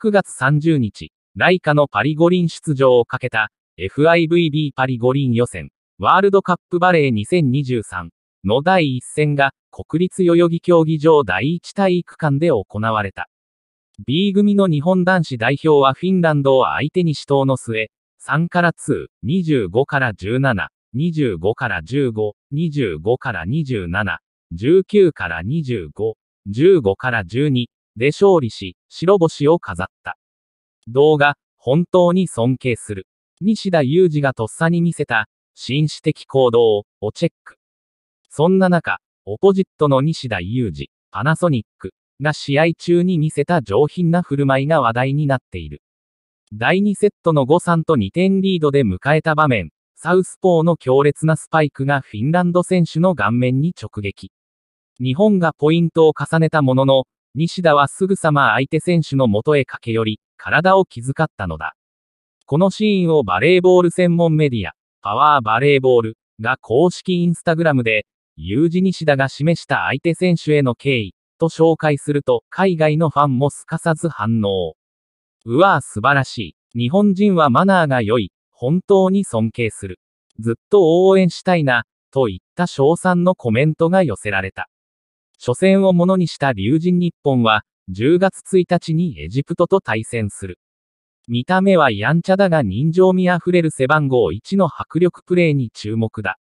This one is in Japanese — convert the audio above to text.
9月30日、ライカのパリ五輪出場をかけた FIVB パリ五輪予選ワールドカップバレー2023の第1戦が国立代々木競技場第一体育館で行われた。B 組の日本男子代表はフィンランドを相手に死闘の末、3から2、25から17、25から15、25から27、19から25、15から12、で勝利し、白星を飾った。動画、本当に尊敬する。西田裕二がとっさに見せた、紳士的行動をチェック。そんな中、オポジットの西田裕二、パナソニックが試合中に見せた上品な振る舞いが話題になっている。第2セットの5-3と2点リードで迎えた場面、サウスポーの強烈なスパイクがフィンランド選手の顔面に直撃。日本がポイントを重ねたものの、西田はすぐさま相手選手の元へ駆け寄り、体を気遣ったのだ。このシーンをバレーボール専門メディア、パワーバレーボールが公式インスタグラムで、有事西田が示した相手選手への敬意と紹介すると、海外のファンもすかさず反応。うわぁ、素晴らしい。日本人はマナーが良い。本当に尊敬する。ずっと応援したいな、といった称賛のコメントが寄せられた。初戦をものにした龍神日本は、10月1日にエジプトと対戦する。見た目はやんちゃだが人情味あふれる背番号1の迫力プレーに注目だ。